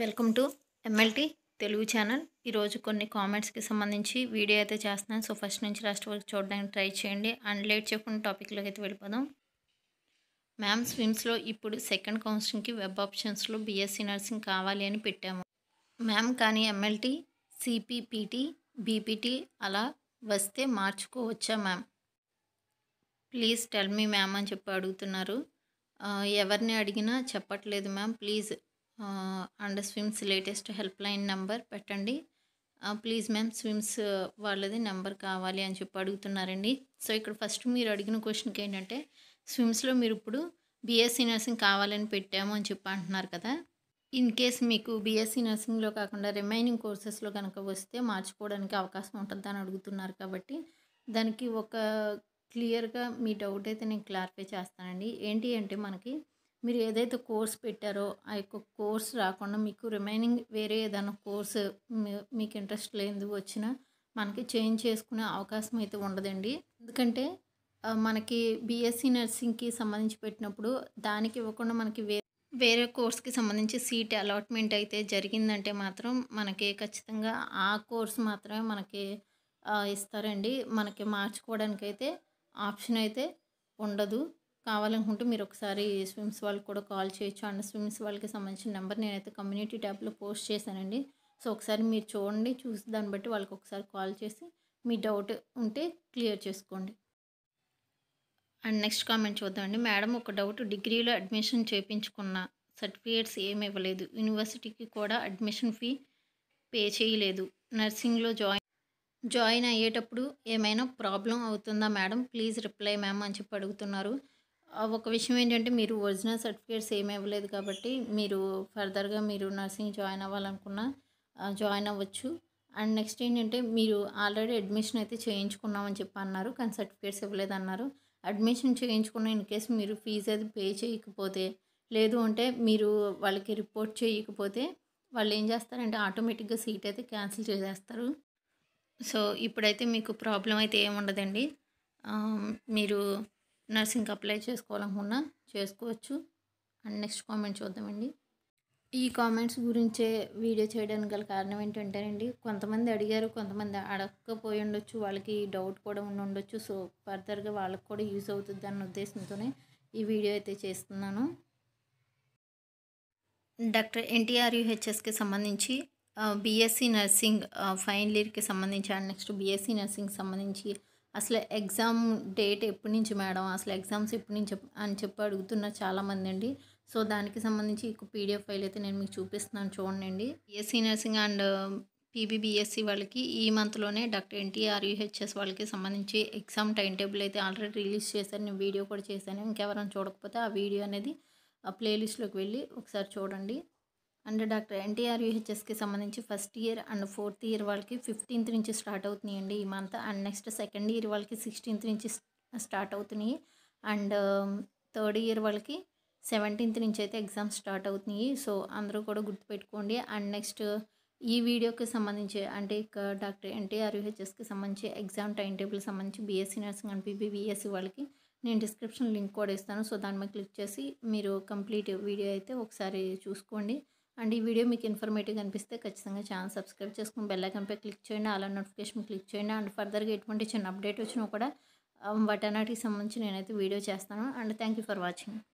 welcome to MLT Telugu channel ఈరోజు కొన్ని కామెంట్స్కి సంబంధించి వీడియో అయితే చేస్తున్నాను సో ఫస్ట్ నుంచి లాస్ట్ వరకు చూడడానికి ట్రై చేయండి అండ్ లేట్ చెప్పుకున్న టాపిక్లోకి అయితే వెళ్ళిపోదాం మ్యామ్ స్విమ్స్లో ఇప్పుడు సెకండ్ కౌన్సిలింగ్కి వెబ్ ఆప్షన్స్లో బీఎస్సీ నర్సింగ్ కావాలి అని పెట్టాము మ్యామ్ కానీ ఎమ్మెల్టీ సిపిపిటీ బీపీటీ అలా వస్తే మార్చుకోవచ్చా ma'am please tell me ma'am అని చెప్పి అడుగుతున్నారు uh, ఎవరిని అడిగినా చెప్పట్లేదు ma'am please and SVIMS latest helpline number పెట్టండి ప్లీజ్ మ్యామ్ స్విమ్స్ వాళ్ళది నెంబర్ కావాలి అని చెప్పి అడుగుతున్నారండి సో ఇక్కడ ఫస్ట్ మీరు అడిగిన క్వశ్చన్కి ఏంటంటే స్విమ్స్లో మీరు ఇప్పుడు బీఎస్సీ నర్సింగ్ కావాలని పెట్టాము అని చెప్పి అంటున్నారు కదా ఇన్ కేస్ మీకు బీఎస్సీ నర్సింగ్లో కాకుండా రిమైనింగ్ కోర్సెస్లో కనుక వస్తే మార్చుకోవడానికి అవకాశం ఉంటుంది అని అడుగుతున్నారు కాబట్టి దానికి ఒక క్లియర్గా మీ డౌట్ అయితే నేను క్లారిఫై చేస్తానండి ఏంటి అంటే మనకి మీరు ఏదైతే కోర్స్ పెట్టారో ఆ యొక్క కోర్స్ రాకుండా మీకు రిమైనింగ్ వేరే ఏదైనా కోర్సు మీకు ఇంట్రెస్ట్ లేదు వచ్చినా మనకి చేంజ్ చేసుకునే అవకాశం అయితే ఉండదండి ఎందుకంటే మనకి బీఎస్సీ నర్సింగ్కి సంబంధించి పెట్టినప్పుడు దానికి ఇవ్వకుండా మనకి వేరే వేరే కోర్స్కి సంబంధించి సీట్ అలాట్మెంట్ అయితే జరిగిందంటే మాత్రం మనకి ఖచ్చితంగా ఆ కోర్స్ మాత్రమే మనకి ఇస్తారండి మనకి మార్చుకోవడానికి అయితే ఆప్షన్ అయితే ఉండదు కావాలనుకుంటే మీరు ఒకసారి స్విమ్స్ వాళ్ళకి కూడా కాల్ చేయొచ్చు అండ్ స్విమ్స్ వాళ్ళకి సంబంధించిన నెంబర్ నేనైతే కమ్యూనిటీ ట్యాబ్లో పోస్ట్ చేశానండి సో ఒకసారి మీరు చూడండి చూసి దాన్ని బట్టి వాళ్ళకి ఒకసారి కాల్ చేసి మీ డౌట్ ఉంటే క్లియర్ చేసుకోండి అండ్ నెక్స్ట్ కామెంట్ చూద్దామండి మేడం ఒక డౌట్ డిగ్రీలో అడ్మిషన్ చేయించుకున్న సర్టిఫికేట్స్ ఏమి ఇవ్వలేదు యూనివర్సిటీకి కూడా అడ్మిషన్ ఫీ పే చేయలేదు నర్సింగ్లో జాయిన్ జాయిన్ అయ్యేటప్పుడు ఏమైనా ప్రాబ్లం అవుతుందా మేడం ప్లీజ్ రిప్లై మ్యామ్ అని చెప్పి అడుగుతున్నారు ఒక విషయం ఏంటంటే మీరు ఒరిజినల్ సర్టిఫికేట్స్ ఏమి ఇవ్వలేదు కాబట్టి మీరు ఫర్దర్గా మీరు నర్సింగ్ జాయిన్ అవ్వాలనుకున్నా జాయిన్ అవ్వచ్చు అండ్ నెక్స్ట్ ఏంటంటే మీరు ఆల్రెడీ అడ్మిషన్ అయితే చేయించుకున్నామని చెప్పి అన్నారు కానీ సర్టిఫికేట్స్ ఇవ్వలేదు అన్నారు అడ్మిషన్ చేయించుకున్న ఇన్ కేసు మీరు ఫీజు అది పే చేయకపోతే లేదు అంటే మీరు వాళ్ళకి రిపోర్ట్ చేయకపోతే వాళ్ళు ఏం చేస్తారంటే ఆటోమేటిక్గా సీట్ అయితే క్యాన్సిల్ చేసేస్తారు సో ఇప్పుడైతే మీకు ప్రాబ్లం అయితే ఏముండదండి మీరు నర్సింగ్కి అప్లై చేసుకోవాలనుకున్నా చేసుకోవచ్చు అండ్ నెక్స్ట్ కామెంట్ చూద్దామండి ఈ కామెంట్స్ గురించే వీడియో చేయడానికి గల కారణం ఏంటంటేనండి కొంతమంది అడిగారు కొంతమంది అడగకపోయి ఉండొచ్చు వాళ్ళకి డౌట్ కూడా ఉండి ఉండొచ్చు సో ఫర్దర్గా వాళ్ళకి కూడా యూజ్ అవుతుంది అన్న ఉద్దేశంతోనే ఈ వీడియో అయితే చేస్తున్నాను డాక్టర్ ఎన్టీఆర్ యూహెచ్ఎస్కి సంబంధించి బీఎస్సీ నర్సింగ్ ఫైనల్ ఇయర్కి సంబంధించి అండ్ నెక్స్ట్ బీఎస్సీ నర్సింగ్కి సంబంధించి అసలు ఎగ్జామ్ డేట్ ఎప్పటి నుంచి మేడం అసలు ఎగ్జామ్స్ ఎప్పటి నుంచి అని చెప్పి అడుగుతున్న చాలామంది అండి సో దానికి సంబంధించి పీడిఎఫ్ ఫైల్ అయితే నేను మీకు చూపిస్తున్నాను చూడండి బిఎస్సీ నర్సింగ్ అండ్ పీబీబీఎస్సీ వాళ్ళకి ఈ మంత్లోనే డాక్టర్ ఎన్టీఆర్ యూహెచ్ఎస్ వాళ్ళకి సంబంధించి ఎగ్జామ్ టైం టేబుల్ అయితే ఆల్రెడీ రిలీజ్ చేశాను నేను వీడియో కూడా చేశాను ఇంకెవరైనా చూడకపోతే ఆ వీడియో అనేది ఆ ప్లేలిస్ట్లోకి వెళ్ళి ఒకసారి చూడండి అండ్ డాక్టర్ ఎన్టీఆర్ యూహెచ్ఎస్కి సంబంధించి first year and fourth year వాళ్ళకి ఫిఫ్టీన్త్ నుంచి స్టార్ట్ అవుతున్నాయండి ఈ month and next second year వాళ్ళకి సిక్స్టీన్త్ నుంచి స్టార్ట్ అవుతున్నాయి అండ్ థర్డ్ ఇయర్ వాళ్ళకి సెవెంటీన్త్ నుంచి అయితే ఎగ్జామ్స్ స్టార్ట్ అవుతున్నాయి సో అందరూ కూడా గుర్తుపెట్టుకోండి అండ్ నెక్స్ట్ ఈ వీడియోకి సంబంధించి అంటే డాక్టర్ ఎన్టీఆర్ యూహెచ్ఎస్కి సంబంధించి ఎగ్జామ్ టైం టేబుల్ సంబంధించి బీఎస్సీ నర్సింగ్ అండ్ బీఎస్సీ వాళ్ళకి నేను డిస్క్రిప్షన్ లింక్ కూడా ఇస్తాను సో దాని మీద క్లిక్ చేసి మీరు కంప్లీట్ వీడియో అయితే ఒకసారి చూసుకోండి అండ్ ఈ వీడియో మీకు ఇన్ఫర్మేటివ్ అనిపిస్తే ఖచ్చితంగా ఛానల్ సబ్స్క్రైబ్ చేసుకుని బెల్ పై క్లిక్ చేయండి అలా నోటిఫికేషన్ క్లిక్ చేయండి అండ్ ఫర్దర్గా ఎటువంటి చిన్న అప్డేట్ వచ్చినా కూడా వాటన్నిటికి సంబంధించి నేనైతే వీడియో చేస్తాను and thank you for watching